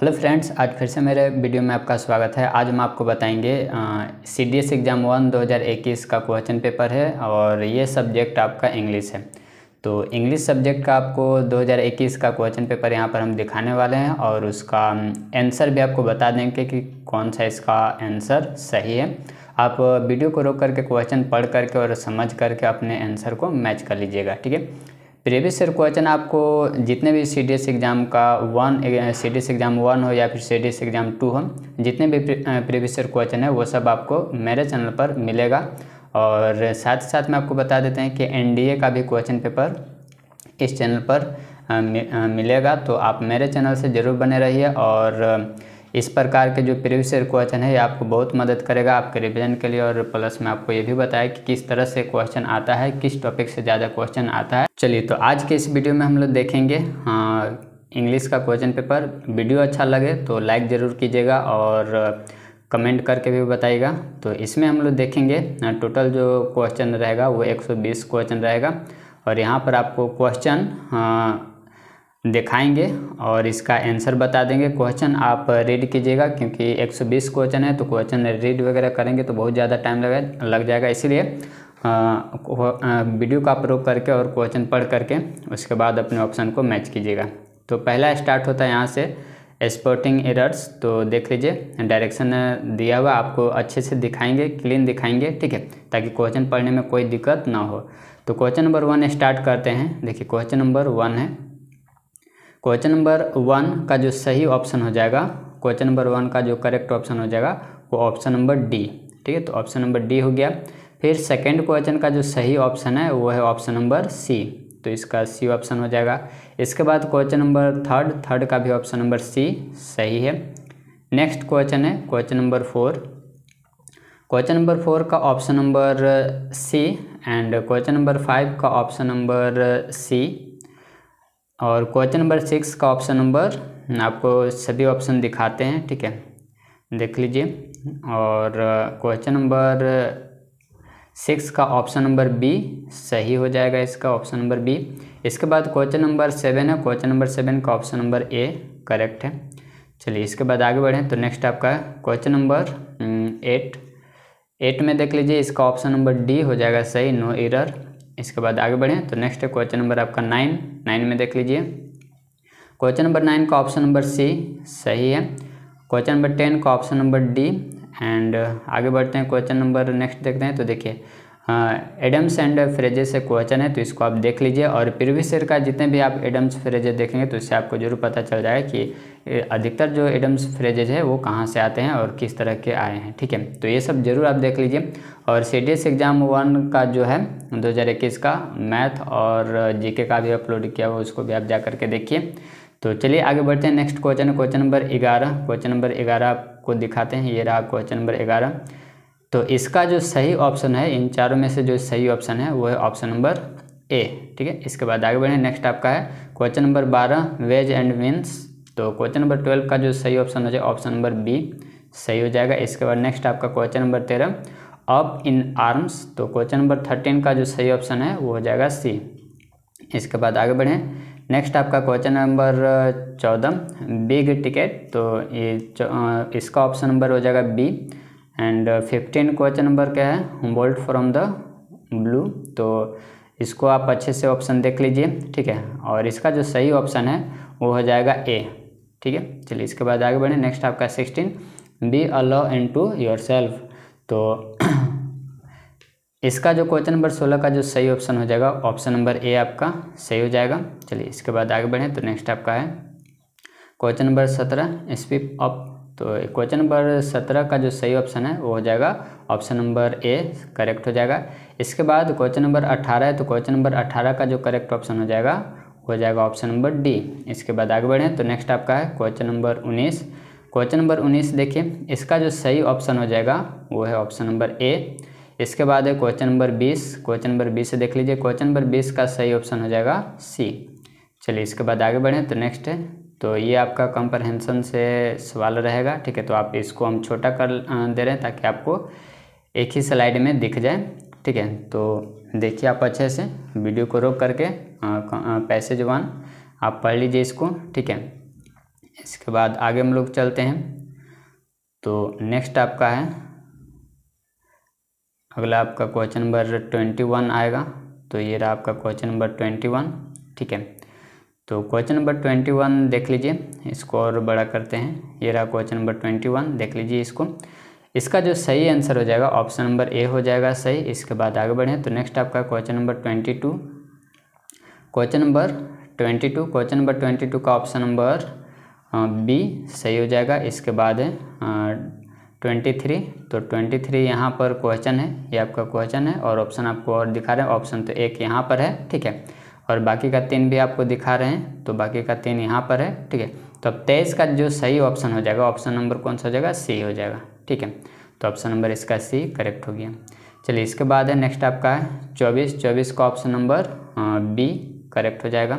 hello friends आज फिर से मेरे वीडियो में आपका स्वागत है आज हम आपको बताएंगे C D S exam one 2021 का क्वेश्चन पेपर है और ये सब्जेक्ट आपका इंग्लिश है तो इंग्लिश सब्जेक्ट का आपको 2021 का क्वेश्चन पेपर यहाँ पर हम दिखाने वाले हैं और उसका आंसर भी आपको बता देंगे कि कौन सा इसका आंसर सही है आप वीडियो को रोक करके क्वेश्चन पढ़ करके और समझ करके अपने आंसर को मैच कर लीजिएगा ठीक है प्रीवियस ईयर क्वेश्चन आपको जितने भी सी डी एस एग्ज़ाम का one C D S exam one हो या फिर C D S exam two हो जितने भी प्रीवियस ईयर क्वेश्चन है वो सब आपको मेरे चैनल पर मिलेगा और साथ ही साथ में आपको बता देते हैं कि एन डी ए का भी क्वेश्चन पेपर इस चैनल पर मिलेगा तो आप मेरे चैनल से ज़रूर बने रहिए और इस प्रकार के जो प्रीवियस ईयर क्वेश्चन है ये आपको बहुत मदद करेगा आपके रिविजन के लिए और प्लस मैं आपको ये भी बताया कि किस तरह से क्वेश्चन आता है किस टॉपिक से ज़्यादा क्वेश्चन आता है चलिए तो आज के इस वीडियो में हम लोग देखेंगे हाँ इंग्लिश का क्वेश्चन पेपर वीडियो अच्छा लगे तो लाइक ज़रूर कीजिएगा और कमेंट करके भी बताइएगा तो इसमें हम लोग देखेंगे टोटल हाँ, जो क्वेश्चन रहेगा वो 120 क्वेश्चन रहेगा और यहाँ पर आपको क्वेश्चन दिखाएंगे और इसका आंसर बता देंगे क्वेश्चन आप रीड कीजिएगा क्योंकि 120 क्वेश्चन है तो क्वेश्चन रीड वगैरह करेंगे तो बहुत ज़्यादा टाइम लगे लग जाएगा इसीलिए वीडियो का प्रयोग करके और क्वेश्चन पढ़ करके उसके बाद अपने ऑप्शन को मैच कीजिएगा तो पहला स्टार्ट होता है यहाँ से स्पोर्टिंग एरर्स तो देख लीजिए डायरेक्शन दिया हुआ आपको अच्छे से दिखाएंगे क्लीन दिखाएंगे ठीक है ताकि क्वेश्चन पढ़ने में कोई दिक्कत ना हो तो क्वेश्चन नंबर वन स्टार्ट करते हैं देखिए क्वेश्चन नंबर वन है क्वेश्चन नंबर वन का जो सही ऑप्शन हो जाएगा क्वेश्चन नंबर वन का जो करेक्ट ऑप्शन हो जाएगा वो ऑप्शन नंबर डी ठीक है तो ऑप्शन नंबर डी हो गया फिर सेकेंड क्वेश्चन का जो सही ऑप्शन है वो है ऑप्शन नंबर सी तो इसका सी ऑप्शन हो जाएगा इसके बाद क्वेश्चन नंबर थर्ड थर्ड का भी ऑप्शन नंबर सी सही है नेक्स्ट क्वेश्चन है question number four question number four का option number C and question number five का ऑप्शन नंबर सी और क्वेश्चन नंबर सिक्स का ऑप्शन नंबर आपको सभी ऑप्शन दिखाते हैं ठीक है देख लीजिए और क्वेश्चन नंबर सिक्स का ऑप्शन नंबर बी सही हो जाएगा इसका ऑप्शन नंबर बी इसके बाद क्वेश्चन नंबर सेवन है क्वेश्चन नंबर सेवन का ऑप्शन नंबर ए करेक्ट है चलिए इसके बाद आगे बढ़ें तो नेक्स्ट आपका क्वेश्चन नंबर एट एट में देख लीजिए इसका ऑप्शन नंबर डी हो जाएगा सही नो एरर इसके बाद आगे बढ़ें तो नेक्स्ट है क्वेश्चन नंबर आपका नाइन नाइन में देख लीजिए क्वेश्चन नंबर नाइन का ऑप्शन नंबर सी सही है क्वेश्चन नंबर टेन का ऑप्शन नंबर डी एंड आगे बढ़ते हैं क्वेश्चन नंबर नेक्स्ट देखते हैं तो देखिए एडम्स एंड फ्रेजे से क्वेश्चन है तो इसको आप देख लीजिए और प्रीवियस ईयर का जितने भी आप एडम्स फ्रेजेज देखेंगे तो इससे आपको जरूर पता चल जाएगा कि अधिकतर जो एडम्स फ्रेजेज है वो कहाँ से आते हैं और किस तरह के आए हैं ठीक है तो ये सब जरूर आप देख लीजिए और सी एग्ज़ाम वन का जो है 2021 का मैथ और जीके का भी अपलोड किया हुआ उसको भी आप जा करके देखिए तो चलिए आगे बढ़ते हैं नेक्स्ट क्वेश्चन क्वेश्चन नंबर ग्यारह क्वेश्चन नंबर ग्यारह आपको दिखाते हैं ये रहा क्वेश्चन नंबर ग्यारह तो इसका जो सही ऑप्शन है इन चारों में से जो सही ऑप्शन है वो है ऑप्शन नंबर ए ठीक है इसके बाद आगे बढ़ें नेक्स्ट आपका है क्वेश्चन नंबर बारह वेज एंड मीन्स तो क्वेश्चन नंबर ट्वेल्व का जो सही ऑप्शन हो जाए ऑप्शन नंबर बी सही हो जाएगा इसके बाद नेक्स्ट आपका क्वेश्चन नंबर तेरह अप इन आर्म्स तो क्वेश्चन नंबर थर्टीन का जो सही ऑप्शन है वो हो जाएगा सी इसके बाद आगे बढ़ें नेक्स्ट आपका क्वेश्चन नंबर चौदह बिग टिकेट तो ये इसका ऑप्शन नंबर हो जाएगा B and fifteen question number क्या है वोल्ट फ्रॉम द ब्लू तो इसको आप अच्छे से ऑप्शन देख लीजिए ठीक है और इसका जो सही ऑप्शन है वो हो जाएगा ए ठीक है चलिए इसके बाद आगे बढ़ें नेक्स्ट आपका sixteen be all into yourself तो इसका जो क्वेश्चन नंबर सोलह का जो सही ऑप्शन हो जाएगा ऑप्शन नंबर ए आपका सही हो जाएगा चलिए इसके बाद आगे बढ़ें तो नेक्स्ट आपका है क्वेश्चन नंबर सत्रह स्पीप अप तो क्वेश्चन नंबर सत्रह का जो सही ऑप्शन है वो हो जाएगा ऑप्शन नंबर ए करेक्ट हो जाएगा इसके बाद क्वेश्चन नंबर अट्ठारह है तो क्वेश्चन नंबर अट्ठारह का जो करेक्ट ऑप्शन हो जाएगा हो जाएगा ऑप्शन नंबर डी इसके बाद आगे बढ़ें तो नेक्स्ट आपका है क्वेश्चन नंबर उन्नीस क्वेश्चन नंबर उन्नीस देखिए इसका जो सही ऑप्शन हो जाएगा वो है ऑप्शन नंबर ए इसके बाद है क्वेश्चन नंबर बीस क्वेश्चन नंबर बीस देख लीजिए क्वेश्चन नंबर बीस का सही ऑप्शन हो जाएगा सी चलिए इसके बाद आगे बढ़ें तो नेक्स्ट है तो ये आपका कंप्रहेंसन से सवाल रहेगा ठीक है तो आप इसको हम छोटा कर दे रहे हैं ताकि आपको एक ही स्लाइड में दिख जाए ठीक है तो देखिए आप अच्छे से वीडियो को रोक करके पैसेज वन आप पढ़ लीजिए इसको ठीक है इसके बाद आगे हम लोग चलते हैं तो नेक्स्ट आपका है अगला आपका क्वेश्चन नंबर ट्वेंटी वन आएगा तो ये रहा आपका क्वेश्चन नंबर ट्वेंटी वन ठीक है तो क्वेश्चन नंबर ट्वेंटी वन देख लीजिए इसको और बड़ा करते हैं ये रहा क्वेश्चन नंबर ट्वेंटी वन देख लीजिए इसको इसका जो सही आंसर हो जाएगा ऑप्शन नंबर ए हो जाएगा सही इसके बाद आगे बढ़ें तो नेक्स्ट आपका question number twenty two question number twenty two question number twenty two का ऑप्शन नंबर बी सही हो जाएगा इसके बाद है ट्वेंटी थ्री तो ट्वेंटी थ्री यहाँ पर क्वेश्चन है ये आपका क्वेश्चन है और ऑप्शन आपको और दिखा रहे हैं ऑप्शन तो एक यहाँ पर है ठीक है और बाकी का तीन भी आपको दिखा रहे हैं तो बाकी का तीन यहाँ पर है ठीक है तो अब तेईस का जो सही ऑप्शन हो जाएगा ऑप्शन नंबर कौन सा हो जाएगा सी हो जाएगा ठीक है तो ऑप्शन नंबर इसका सी करेक्ट हो गया चलिए इसके बाद है नेक्स्ट आपका है चौबीस चौबीस का ऑप्शन नंबर बी करेक्ट हो जाएगा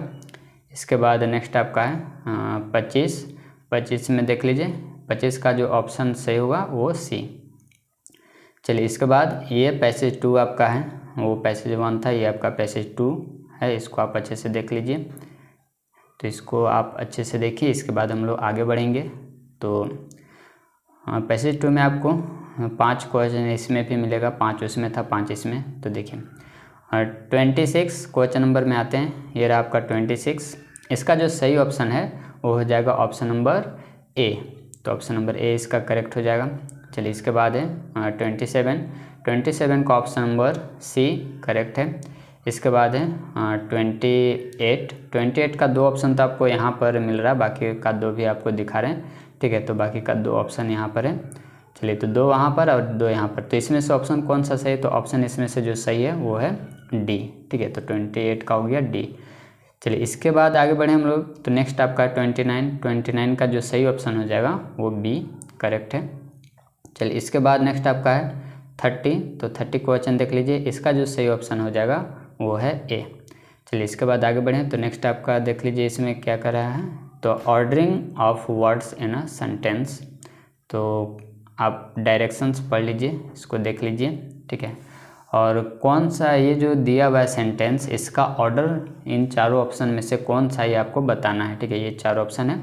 इसके बाद नेक्स्ट आपका है पच्चीस पच्चीस में देख लीजिए पच्चीस का जो ऑप्शन सही होगा वो सी चलिए इसके बाद ये पैसेज टू आपका है वो पैसेज वन था ये आपका पैसेज टू है इसको आप अच्छे से देख लीजिए तो इसको आप अच्छे से देखिए इसके बाद हम लोग आगे बढ़ेंगे तो हाँ, पैसेज टू में आपको हाँ, पाँच क्वेश्चन इसमें भी मिलेगा पाँच उसमें था पाँच इसमें तो देखिए और ट्वेंटी सिक्स क्वेश्चन नंबर में आते हैं ये रहा आपका ट्वेंटी सिक्स इसका जो सही ऑप्शन है वो हो जाएगा ऑप्शन नंबर ए तो ऑप्शन नंबर ए इसका करेक्ट हो जाएगा चलिए इसके बाद है ट्वेंटी सेवन ट्वेंटी सेवन का ऑप्शन नंबर सी करेक्ट है इसके बाद है ट्वेंटी एट ट्वेंटी एट का दो ऑप्शन तो आपको यहाँ पर मिल रहा है बाकी का दो भी आपको दिखा रहे हैं ठीक है तो बाकी का दो ऑप्शन यहाँ पर है चलिए तो दो वहाँ पर और दो यहाँ पर तो इसमें से ऑप्शन कौन सा सही है तो ऑप्शन इसमें से जो सही है वो है डी ठीक है तो ट्वेंटी एट का हो गया डी चलिए इसके बाद आगे बढ़े हम लोग तो नेक्स्ट आपका ट्वेंटी नाइन ट्वेंटी नाइन का जो सही ऑप्शन हो जाएगा वो बी करेक्ट है चलिए इसके बाद नेक्स्ट आपका है थर्टी तो थर्टी क्वेश्चन देख लीजिए इसका जो सही ऑप्शन हो जाएगा वो है ए चलिए इसके बाद आगे बढ़ें तो नेक्स्ट आपका देख लीजिए इसमें क्या कर रहा है तो ordering of words in a sentence तो आप डायरेक्शंस पढ़ लीजिए इसको देख लीजिए ठीक है और कौन सा ये जो दिया हुआ सेंटेंस इसका ऑर्डर इन चारों ऑप्शन में से कौन सा ये आपको बताना है ठीक है ये चार ऑप्शन है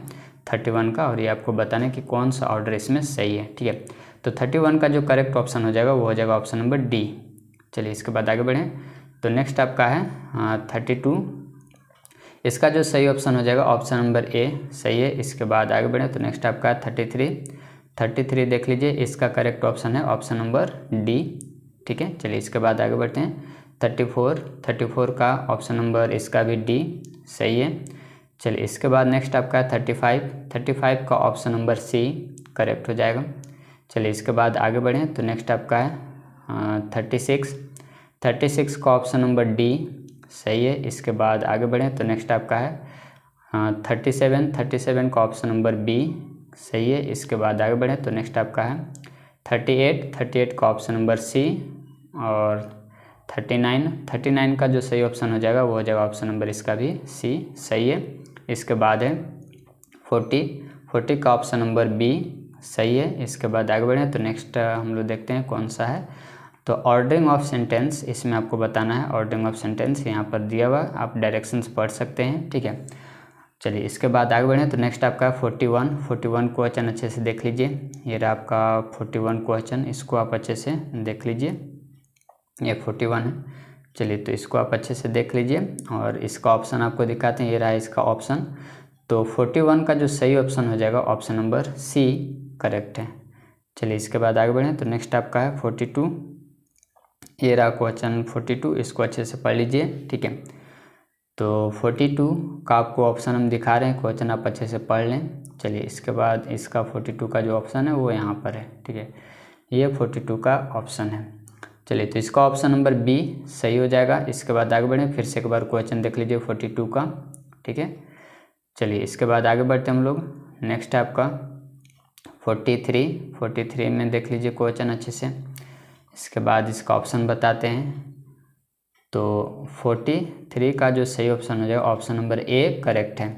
थर्टी वन का और ये आपको बताना है कि कौन सा ऑर्डर इसमें सही है ठीक है तो थर्टी वन का जो करेक्ट ऑप्शन हो जाएगा वो हो जाएगा ऑप्शन नंबर डी चलिए इसके बाद आगे बढ़ें तो नेक्स्ट आपका है थर्टी हाँ, टू इसका जो सही ऑप्शन हो जाएगा ऑप्शन नंबर ए सही है इसके बाद आगे बढ़ें तो नेक्स्ट आपका है थर्टी थ्री थर्टी थ्री देख लीजिए इसका करेक्ट ऑप्शन है ऑप्शन नंबर डी ठीक है चलिए इसके बाद आगे बढ़ते हैं थर्टी फोर थर्टी फोर का ऑप्शन नंबर इसका भी डी सही है चलिए इसके बाद नेक्स्ट आपका है थर्टी फाइव थर्टी फाइव का ऑप्शन नंबर सी करेक्ट हो जाएगा चलिए इसके बाद आगे बढ़ें तो नेक्स्ट आपका है थर्टी हाँ, सिक्स थर्टी सिक्स का ऑप्शन नंबर डी सही है इसके बाद आगे बढ़ें तो नेक्स्ट आपका है हाँ, थर्टी सेवन थर्टी सेवन का ऑप्शन नंबर बी सही है इसके बाद आगे बढ़ें तो नेक्स्ट आपका है थर्टी एट थर्टी एट का ऑप्शन नंबर सी और थर्टी नाइन थर्टी नाइन का जो सही ऑप्शन हो जाएगा वो हो जाएगा ऑप्शन नंबर इसका भी सी सही है इसके बाद है फोर्टी फोर्टी का ऑप्शन नंबर बी सही है इसके बाद आगे बढ़ें तो नेक्स्ट हम लोग देखते हैं कौन सा है तो ऑर्डरिंग ऑफ सेंटेंस इसमें आपको बताना है ऑर्डरिंग ऑफ सेंटेंस यहाँ पर दिया हुआ आप डायरेक्शंस पढ़ सकते हैं ठीक है चलिए इसके बाद आगे बढ़ें तो नेक्स्ट आपका forty one forty one question अच्छे से देख लीजिए ये रहा आपका फोर्टी वन क्वेश्चन इसको आप अच्छे से देख लीजिए ये फोर्टी वन है चलिए तो इसको आप अच्छे से देख लीजिए और इसका ऑप्शन आपको दिखाते हैं ये रहा इसका ऑप्शन तो फोर्टी वन का जो सही ऑप्शन हो जाएगा ऑप्शन नंबर सी करेक्ट है चलिए इसके बाद आगे बढ़ें तो नेक्स्ट आपका है फोर्टी टू ये रहा क्वेश्चन फोर्टी टू इसको अच्छे से पढ़ लीजिए ठीक है तो फोर्टी टू का आपको ऑप्शन हम दिखा रहे हैं क्वेश्चन आप अच्छे से पढ़ लें चलिए इसके बाद इसका फोर्टी टू का जो ऑप्शन है वो यहाँ पर है ठीक है ये फोर्टी टू का ऑप्शन है चलिए तो इसका ऑप्शन नंबर बी सही हो जाएगा इसके बाद आगे बढ़ें फिर से एक बार क्वेश्चन देख लीजिए टू का ठीक है चलिए इसके बाद आगे बढ़ते हम लोग नेक्स्ट फोर्टी आपका फोर्टी थ्री में देख लीजिए क्वेश्चन अच्छे से इसके बाद इसका ऑप्शन बताते हैं तो 43 का जो सही ऑप्शन हो जाएगा ऑप्शन नंबर ए करेक्ट है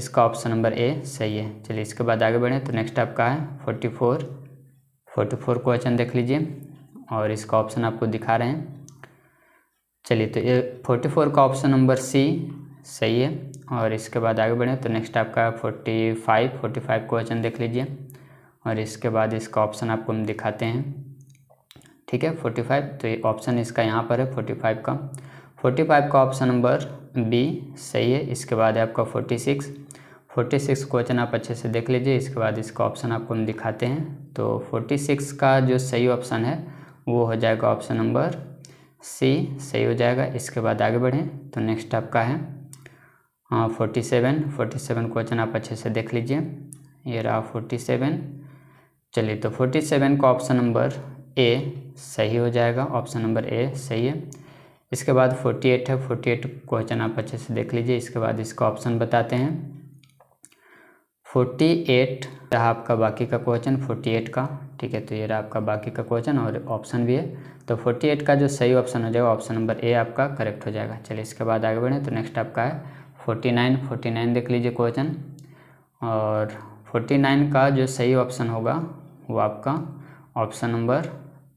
इसका ऑप्शन नंबर ए सही है चलिए इसके बाद आगे बढ़ें तो नेक्स्ट आपका है 44 44 क्वेश्चन देख लीजिए और इसका ऑप्शन आपको दिखा रहे हैं चलिए तो ये 44 का ऑप्शन नंबर सी सही है और इसके बाद आगे बढ़ें तो नेक्स्ट आपका है फोर्टी फाइव क्वेश्चन देख लीजिए और इसके बाद इसका ऑप्शन आपको हम दिखाते हैं ठीक है फोर्टी फाइव तो ये ऑप्शन इसका यहाँ पर है फोर्टी फाइव का फोर्टी फाइव का ऑप्शन नंबर बी सही है इसके बाद है आपका forty six forty six question आप अच्छे से देख लीजिए इसके बाद इसका ऑप्शन आपको हम दिखाते हैं तो फोर्टी सिक्स का जो सही ऑप्शन है वो हो जाएगा ऑप्शन नंबर सी सही हो जाएगा इसके बाद आगे बढ़ें तो नेक्स्ट आपका है हाँ forty seven forty seven question आप अच्छे से देख लीजिए ये रहा फोर्टी सेवन चलिए तो फोर्टी सेवन का ऑप्शन नंबर ए सही हो जाएगा ऑप्शन नंबर ए सही है इसके बाद 48 है 48 क्वेश्चन आप अच्छे से देख लीजिए इसके बाद इसका ऑप्शन बताते हैं 48 रहा आपका बाकी का क्वेश्चन 48 का ठीक है तो ये रहा आपका बाकी का क्वेश्चन और ऑप्शन भी है तो 48 का जो सही ऑप्शन हो जाएगा ऑप्शन नंबर ए आपका करेक्ट हो जाएगा चलिए इसके बाद आगे बढ़ें तो नेक्स्ट आपका है 49 49 देख लीजिए क्वेश्चन और 49 का जो सही ऑप्शन होगा वो आपका ऑप्शन नंबर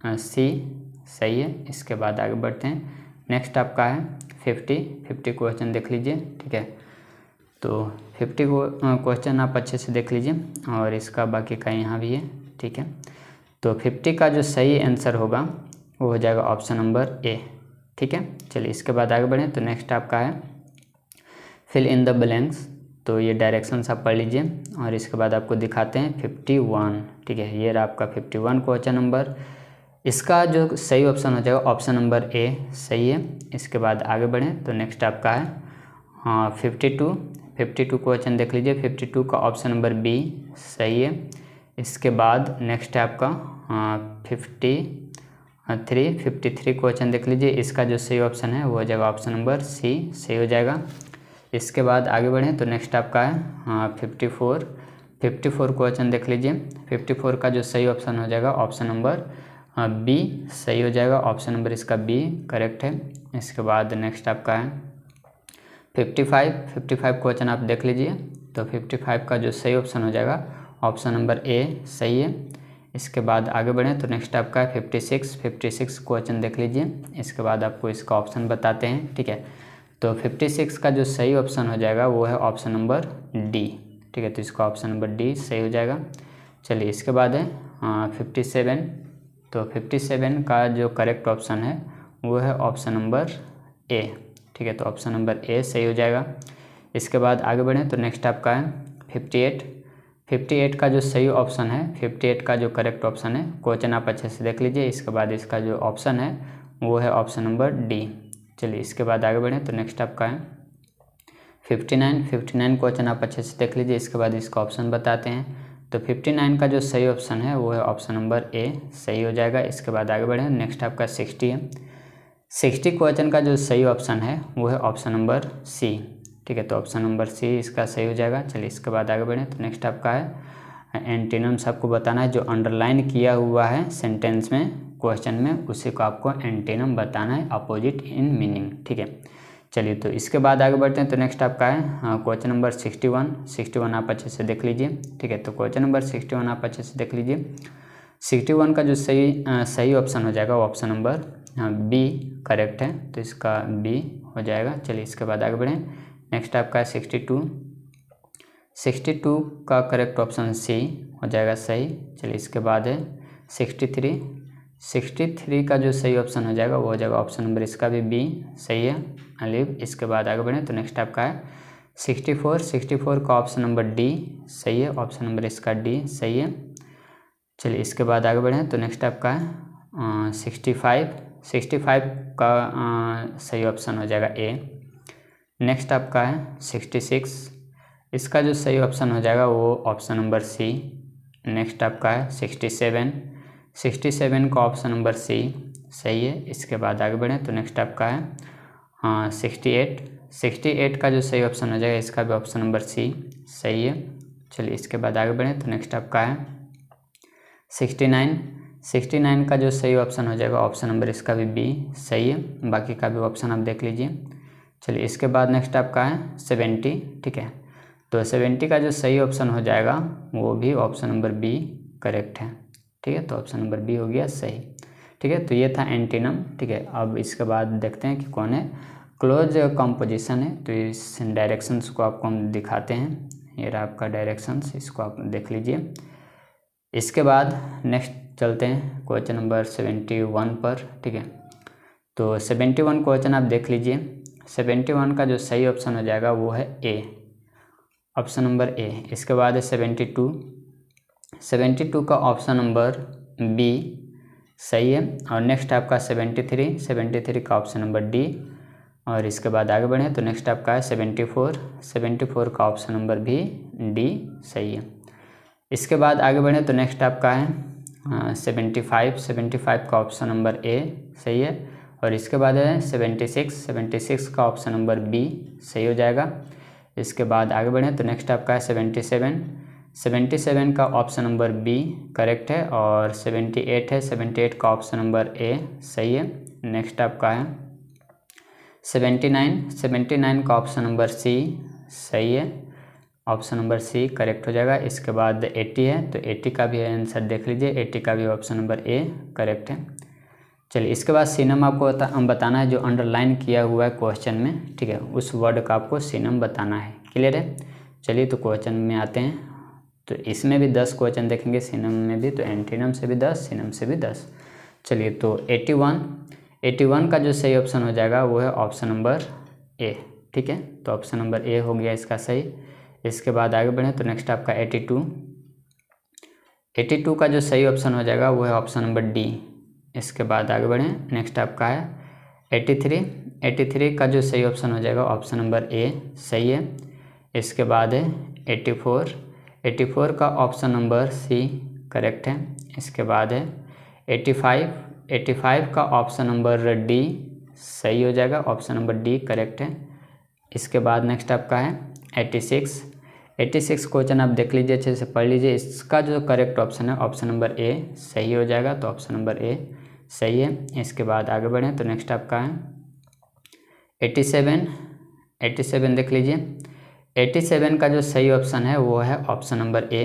सी हाँ, सही है इसके बाद आगे बढ़ते हैं नेक्स्ट आपका है फिफ्टी फिफ्टी क्वेश्चन देख लीजिए ठीक है तो फिफ्टी क्वेश्चन आप अच्छे से देख लीजिए और इसका बाकी का यहाँ भी है ठीक है तो फिफ्टी का जो सही आंसर होगा वो हो जाएगा ऑप्शन नंबर ए ठीक है चलिए इसके बाद आगे बढ़ें तो नेक्स्ट आपका है फिल इन द ब्लैंक्स तो ये डायरेक्शन आप पढ़ लीजिए और इसके बाद आपको दिखाते हैं फिफ्टी वन ठीक है ये रहा आपका फिफ्टी वन क्वेश्चन नंबर इसका जो सही ऑप्शन हो जाएगा ऑप्शन नंबर ए सही है इसके बाद आगे बढ़ें तो नेक्स्ट आपका है हाँ fifty two fifty two question देख लीजिए फिफ्टी टू का ऑप्शन नंबर बी सही है इसके बाद नेक्स्ट है आपका fifty three fifty three question देख लीजिए इसका जो सही ऑप्शन है वो हो जाएगा ऑप्शन नंबर सी सही हो जाएगा इसके बाद आगे बढ़ें तो नेक्स्ट आपका है हाँ fifty four fifty four question देख लीजिए फिफ्टी फोर का जो सही ऑप्शन हो जाएगा ऑप्शन नंबर बी हाँ, सही हो जाएगा ऑप्शन नंबर इसका बी करेक्ट है इसके बाद नेक्स्ट आपका है fifty five fifty five question आप देख लीजिए तो फिफ्टी फाइव का जो सही ऑप्शन हो जाएगा ऑप्शन नंबर ए सही है इसके बाद आगे बढ़ें तो नेक्स्ट आपका है fifty six fifty six question देख लीजिए इसके बाद आपको इसका ऑप्शन बताते हैं ठीक है तो फिफ्टी सिक्स का जो सही ऑप्शन हो जाएगा वो है ऑप्शन नंबर डी ठीक है तो इसका ऑप्शन नंबर डी सही हो जाएगा चलिए इसके बाद है फिफ्टी हाँ, सेवन तो 57 का जो करेक्ट ऑप्शन है वो है ऑप्शन नंबर ए ठीक है तो ऑप्शन नंबर ए सही हो जाएगा इसके बाद आगे बढ़ें तो नेक्स्ट आपका है 58 58 का जो सही ऑप्शन है 58 का जो करेक्ट ऑप्शन है क्वेश्चन आप अच्छे से देख लीजिए इसके बाद इसका जो ऑप्शन है वो है ऑप्शन नंबर डी चलिए इसके बाद आगे बढ़ें तो नेक्स्ट आपका है 59 59 क्वेश्चन आप अच्छे से देख लीजिए इसके बाद इसका ऑप्शन बताते हैं तो 59 का जो सही ऑप्शन है वो है ऑप्शन नंबर ए सही हो जाएगा इसके बाद आगे बढ़ें नेक्स्ट आपका 60 है 60 क्वेश्चन का जो सही ऑप्शन है वो है ऑप्शन नंबर सी ठीक है तो ऑप्शन नंबर सी इसका सही हो जाएगा चलिए इसके बाद आगे बढ़ें तो नेक्स्ट आपका है एंटीनम्स आपको बताना है जो अंडरलाइन किया हुआ है सेंटेंस में क्वेश्चन में उसी को आपको एंटीनम बताना है अपोजिट इन मीनिंग ठीक है चलिए तो इसके बाद आगे बढ़ते हैं तो नेक्स्ट आपका है question number sixty one sixty one आप अच्छे से देख लीजिए ठीक है तो क्वेश्चन नंबर सिक्सटी वन आप अच्छे से देख लीजिए सिक्सटी वन का जो सही आ, सही ऑप्शन हो जाएगा वो ऑप्शन नंबर बी करेक्ट है तो इसका बी हो जाएगा चलिए इसके बाद आगे बढ़ें नेक्स्ट आपका है सिक्सटी टू सिक्सटी टू का करेक्ट ऑप्शन सी हो जाएगा सही चलिए इसके बाद है सिक्सटी थ्री सिक्सटी थ्री का जो सही ऑप्शन हो जाएगा वो हो जाएगा ऑप्शन नंबर इसका भी बी सही है अलीब इसके बाद आगे बढ़ें तो नेक्स्ट आपका है सिक्सटी फोर सिक्सटी फोर का ऑप्शन नंबर डी सही है ऑप्शन नंबर इसका डी सही है चलिए इसके बाद आगे बढ़ें तो नेक्स्ट आपका है सिक्सटी फाइव सिक्सटी फाइव का आ, सही ऑप्शन हो जाएगा ए नेक्स्ट आपका है सिक्सटी सिक्स इसका जो सही ऑप्शन हो जाएगा वो ऑप्शन नंबर सी नेक्स्ट आपका है सिक्सटी सेवन सिक्सटी सेवन का ऑप्शन नंबर सी सही है इसके बाद आगे बढ़ें तो नेक्स्ट आपका है हाँ सिक्सटी एट सिक्सटी एट का जो सही ऑप्शन हो जाएगा इसका भी ऑप्शन नंबर सी सही है चलिए इसके बाद आगे बढ़ें तो नेक्स्ट आपका है सिक्सटी नाइन सिक्सटी नाइन का जो सही ऑप्शन हो जाएगा ऑप्शन नंबर इसका भी बी सही है बाकी का भी ऑप्शन आप देख लीजिए चलिए इसके बाद नेक्स्ट आपका है सेवेंटी ठीक है तो सेवेंटी का जो सही ऑप्शन हो जाएगा वो भी ऑप्शन नंबर बी करेक्ट है ठीक है तो ऑप्शन नंबर बी हो गया सही ठीक है तो ये था एंटीनम ठीक है अब इसके बाद देखते हैं कि कौन है क्लोज कंपोजिशन है तो इस डायरेक्शंस को आपको हम दिखाते हैं ये रहा आपका डायरेक्शंस इसको आप देख लीजिए इसके बाद नेक्स्ट चलते हैं क्वेश्चन नंबर सेवेंटी वन पर ठीक है तो सेवेंटी वन क्वेश्चन आप देख लीजिए सेवेंटी वन का जो सही ऑप्शन हो जाएगा वो है ए ऑप्शन नंबर ए इसके बाद है सेवेंटी टू सेवेंटी टू का ऑप्शन नंबर बी सही है और नेक्स्ट आपका सेवेंटी थ्री सेवेंटी थ्री का ऑप्शन नंबर डी और इसके बाद आगे बढ़ें तो नेक्स्ट आपका है सेवेंटी फोर सेवेंटी फोर का ऑप्शन नंबर भी डी सही है इसके बाद आगे बढ़ें तो नेक्स्ट आपका है सेवेंटी फाइव सेवेंटी फाइव का ऑप्शन नंबर ए सही है और इसके बाद है सेवेंटी सिक्स सेवेंटी सिक्स का ऑप्शन नंबर बी सही हो जाएगा इसके बाद आगे बढ़ें तो नेक्स्ट आपका है सेवेंटी सेवन सेवेंटी सेवन का ऑप्शन नंबर बी करेक्ट है और सेवेंटी एट है सेवेंटी एट का ऑप्शन नंबर ए सही है नेक्स्ट आपका है सेवेंटी नाइन सेवेंटी नाइन का ऑप्शन नंबर सी सही है ऑप्शन नंबर सी करेक्ट हो जाएगा इसके बाद एट्टी है तो एट्टी का भी आंसर देख लीजिए एट्टी का भी ऑप्शन नंबर ए करेक्ट है चलिए इसके बाद सीनम आपको बता, हम बताना है जो अंडरलाइन किया हुआ है क्वेश्चन में ठीक है उस वर्ड का आपको सीनम बताना है क्लियर है चलिए तो क्वेश्चन में आते हैं तो इसमें भी दस क्वेश्चन देखेंगे सिनम में भी तो एंटीनम से भी दस सिनम से भी दस चलिए तो एट्टी वन एटी वन का जो सही ऑप्शन हो जाएगा वो है ऑप्शन नंबर ए ठीक है तो ऑप्शन नंबर ए हो गया इसका सही इसके बाद आगे बढ़ें तो नेक्स्ट आपका एटी टू एटी टू का जो सही ऑप्शन हो जाएगा वो है ऑप्शन नंबर डी इसके बाद आगे बढ़ें नेक्स्ट आपका है एटी थ्री एटी थ्री का जो सही ऑप्शन हो जाएगा ऑप्शन नंबर ए सही है इसके बाद है एटी फोर एट्टी फोर का ऑप्शन नंबर सी करेक्ट है इसके बाद है फाइव एट्टी फाइव का ऑप्शन नंबर डी सही हो जाएगा ऑप्शन नंबर डी करेक्ट है इसके बाद नेक्स्ट आपका है सिक्स एट्टी सिक्स क्वेश्चन आप देख लीजिए अच्छे से पढ़ लीजिए इसका जो करेक्ट ऑप्शन है ऑप्शन नंबर ए सही हो जाएगा तो ऑप्शन नंबर ए सही है इसके बाद आगे बढ़ें तो नेक्स्ट आपका है एट्टी सेवन देख लीजिए सेवन का जो सही ऑप्शन है वो है ऑप्शन नंबर ए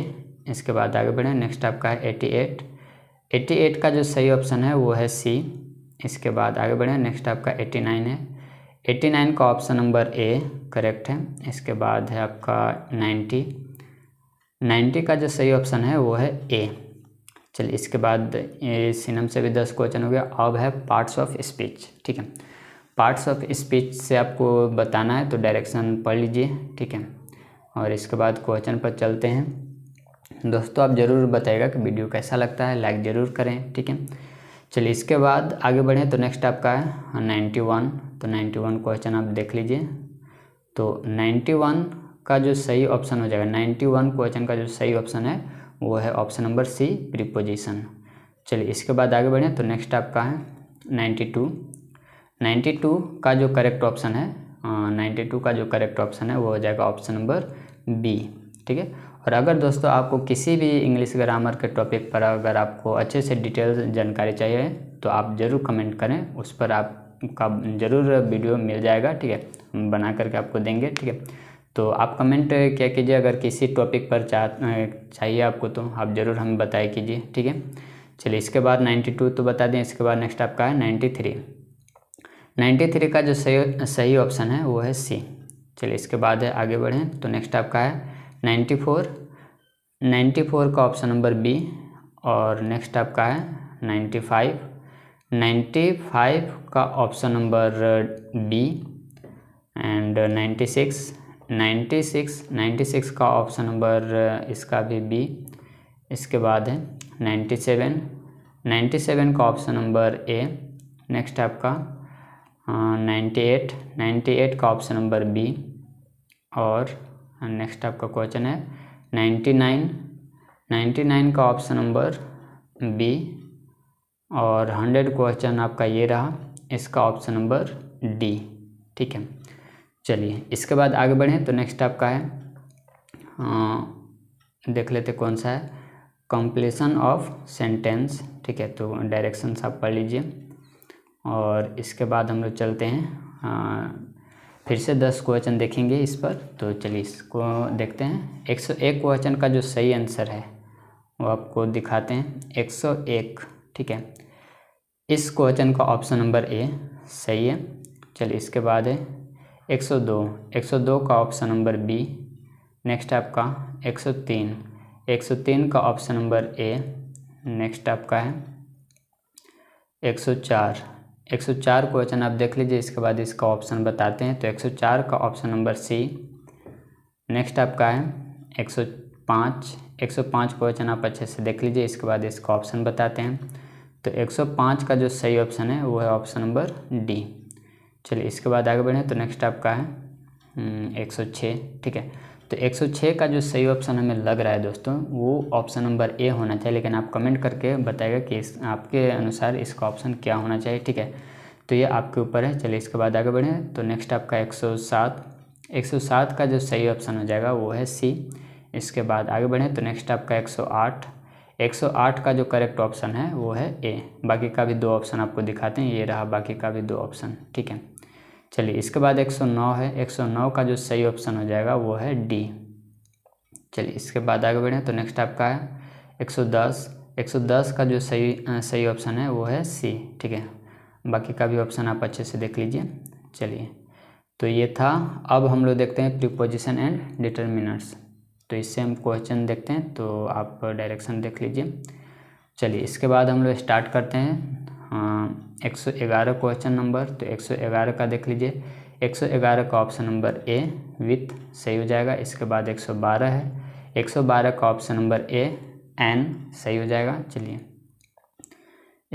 इसके बाद आगे बढ़ें नेक्स्ट आपका है एटी एट एटी एट का जो सही ऑप्शन है वो है सी इसके बाद आगे बढ़ें नेक्स्ट आपका नाइन है नाइन का ऑप्शन नंबर ए करेक्ट है इसके बाद है आपका नाइन्टी नाइन्टी का जो सही ऑप्शन है वो है ए चलिए इसके बाद सिनम से भी दस क्वेश्चन हो गया अब है पार्ट्स ऑफ स्पीच ठीक है पार्ट्स ऑफ स्पीच से आपको बताना है तो डायरेक्शन पढ़ लीजिए ठीक है और इसके बाद क्वेश्चन पर चलते हैं दोस्तों आप ज़रूर बताइएगा कि वीडियो कैसा लगता है लाइक ज़रूर करें ठीक है चलिए इसके बाद आगे बढ़ें तो नेक्स्ट आपका है नाइन्टी वन तो नाइन्टी वन क्वेश्चन आप देख लीजिए तो नाइन्टी वन का जो सही ऑप्शन हो जाएगा नाइन्टी वन क्वेश्चन का जो सही ऑप्शन है वो है ऑप्शन नंबर सी प्रीपोजिशन चलिए इसके बाद आगे बढ़ें तो नेक्स्ट आपका है नाइन्टी टू 92 का जो करेक्ट ऑप्शन है नाइन्टी टू का जो करेक्ट हाँ, ऑप्शन है वो हो जाएगा ऑप्शन नंबर बी ठीक है और अगर दोस्तों आपको किसी भी इंग्लिश ग्रामर के टॉपिक पर अगर आपको अच्छे से डिटेल जानकारी चाहिए तो आप ज़रूर कमेंट करें उस पर आपका ज़रूर वीडियो मिल जाएगा ठीक है बना करके आपको देंगे ठीक है तो आप कमेंट क्या कीजिए अगर किसी टॉपिक पर चा चाहिए आपको तो आप ज़रूर हमें बताए कीजिए ठीक है चलिए इसके बाद टू तो बता दें इसके बाद नेक्स्ट आपका है थ्री नाइन्टी थ्री का जो सही सही ऑप्शन है वो है सी चलिए इसके बाद है आगे बढ़ें तो नेक्स्ट आपका है नाइन्टी फोर नाइन्टी फोर का ऑप्शन नंबर बी और नेक्स्ट आपका है नाइन्टी फाइव नाइन्टी फाइव का option number B and ninety six ninety six ninety six का ऑप्शन नंबर uh, इसका भी बी इसके बाद है नाइन्टी सेवन नाइन्टी सेवन का ऑप्शन नंबर ए नेक्स्ट आपका नाइन्टी एट नाइन्टी एट का ऑप्शन नंबर बी और नेक्स्ट आपका क्वेश्चन है नाइन्टी नाइन नाइन्टी नाइन का ऑप्शन नंबर बी और हंड्रेड क्वेश्चन आपका ये रहा इसका ऑप्शन नंबर डी ठीक है चलिए इसके बाद आगे बढ़ें तो नेक्स्ट आपका है आ, हाँ, देख लेते कौन सा है कंप्लीसन ऑफ सेंटेंस ठीक है तो डायरेक्शन आप पढ़ लीजिए और इसके बाद हम लोग चलते हैं आ, फिर से दस क्वेश्चन देखेंगे इस पर तो चलिए इसको देखते हैं एक सौ एक क्वेश्चन का जो सही आंसर है वो आपको दिखाते हैं एक सौ एक ठीक है इस क्वेश्चन का ऑप्शन नंबर ए सही है चलिए इसके बाद है एक सौ दो एक सौ दो का ऑप्शन नंबर बी नेक्स्ट आपका एक सौ तीन एक सौ तीन का ऑप्शन नंबर ए नेक्स्ट आपका है एक सौ चार 104 क्वेश्चन आप देख लीजिए इसके बाद इसका ऑप्शन बताते हैं तो 104 का ऑप्शन नंबर सी नेक्स्ट आपका है 105 105 क्वेश्चन आप अच्छे से देख लीजिए इसके बाद इसका ऑप्शन बताते हैं तो 105 का जो सही ऑप्शन है वो है ऑप्शन नंबर डी चलिए इसके बाद आगे बढ़ें तो नेक्स्ट आपका है हम्म, छः ठीक है तो 106 का जो सही ऑप्शन हमें लग रहा है दोस्तों वो ऑप्शन नंबर ए होना चाहिए लेकिन आप कमेंट करके बताएगा कि इस आपके अनुसार इसका ऑप्शन क्या होना चाहिए ठीक है तो ये आपके ऊपर है चलिए इसके बाद आगे बढ़ें तो नेक्स्ट आपका 107 107 का जो सही ऑप्शन हो जाएगा वो है सी इसके बाद आगे बढ़ें तो नेक्स्ट आपका 108 108 का जो करेक्ट ऑप्शन है वो है ए बाकी का भी दो ऑप्शन आपको दिखाते हैं ये रहा बाकी का भी दो ऑप्शन ठीक है चलिए इसके बाद 109 है 109 का जो सही ऑप्शन हो जाएगा वो है डी चलिए इसके बाद आगे बढ़ें तो नेक्स्ट आपका है 110 110 का जो सही आ, सही ऑप्शन है वो है सी ठीक है बाकी का भी ऑप्शन आप अच्छे से देख लीजिए चलिए तो ये था अब हम लोग देखते हैं प्रीपोजिशन एंड डिटर्मिनर्स तो इससे हम क्वेश्चन देखते हैं तो आप डायरेक्शन देख लीजिए चलिए इसके बाद हम लोग स्टार्ट करते हैं एक सौ ग्यारह क्वेश्चन नंबर तो एक सौ ग्यारह का देख लीजिए एक सौ ग्यारह का ऑप्शन नंबर ए विथ सही हो जाएगा इसके बाद एक सौ बारह है एक सौ बारह का ऑप्शन नंबर ए एन सही हो जाएगा चलिए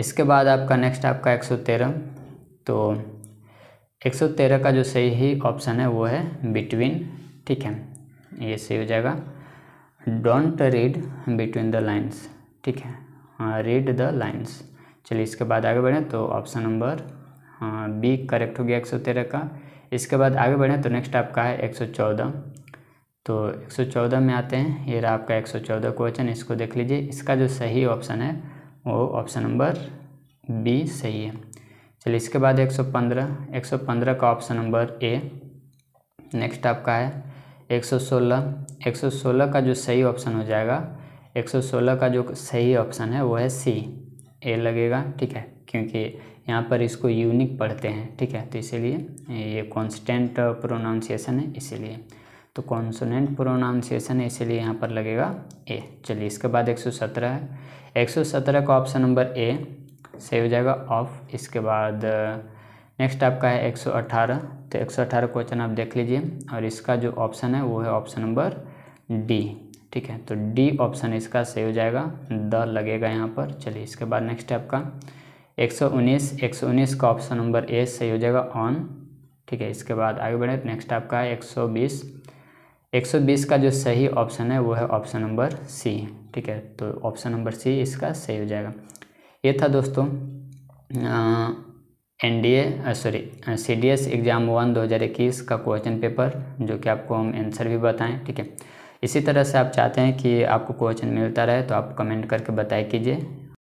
इसके बाद आपका नेक्स्ट आपका एक सौ तेरह तो एक सौ तेरह का जो सही ही ऑप्शन है वो है बिटवीन ठीक है ये सही हो जाएगा don't read between the lines ठीक है रीड द लाइन्स चलिए इसके बाद आगे बढ़ें तो ऑप्शन नंबर बी करेक्ट हो गया एक सौ तेरह का इसके बाद आगे बढ़ें तो नेक्स्ट आपका है एक सौ चौदह तो 114 में आते हैं ये रहा आपका 114 क्वेश्चन इसको देख लीजिए इसका जो सही ऑप्शन है वो ऑप्शन नंबर बी सही है चलिए इसके बाद 115 115 का ऑप्शन नंबर ए नेक्स्ट आपका है 116 116 का जो सही ऑप्शन हो जाएगा 116 का जो सही ऑप्शन है वो है सी ए लगेगा ठीक है क्योंकि यहाँ पर इसको यूनिक पढ़ते हैं ठीक है तो इसीलिए ये कॉन्स्टेंट प्रोनाउंसिएशन है इसीलिए तो कॉन्सोनेंट प्रोनाउंसिएशन है इसीलिए यहाँ पर लगेगा ए चलिए इसके बाद 117 है 117 का ऑप्शन नंबर ए सही हो जाएगा ऑफ इसके बाद नेक्स्ट आपका है 118 तो 118 क्वेश्चन आप देख लीजिए और इसका जो ऑप्शन है वो है ऑप्शन नंबर डी ठीक है तो डी ऑप्शन इसका सही हो जाएगा द लगेगा यहाँ पर चलिए इसके बाद नेक्स्ट है आपका 119 119 का ऑप्शन नंबर ए सही हो जाएगा ऑन ठीक है इसके बाद आगे बढ़े नेक्स्ट आपका है 120 120 का जो सही ऑप्शन है वो है ऑप्शन नंबर सी ठीक है तो ऑप्शन नंबर सी इसका सही हो जाएगा ये था दोस्तों N D A sorry C D S exam one दो हज़ार इक्कीस का क्वेश्चन पेपर जो कि आपको हम आंसर भी बताएं ठीक है इसी तरह से आप चाहते हैं कि आपको क्वेश्चन मिलता रहे तो आप कमेंट करके बताए कीजिए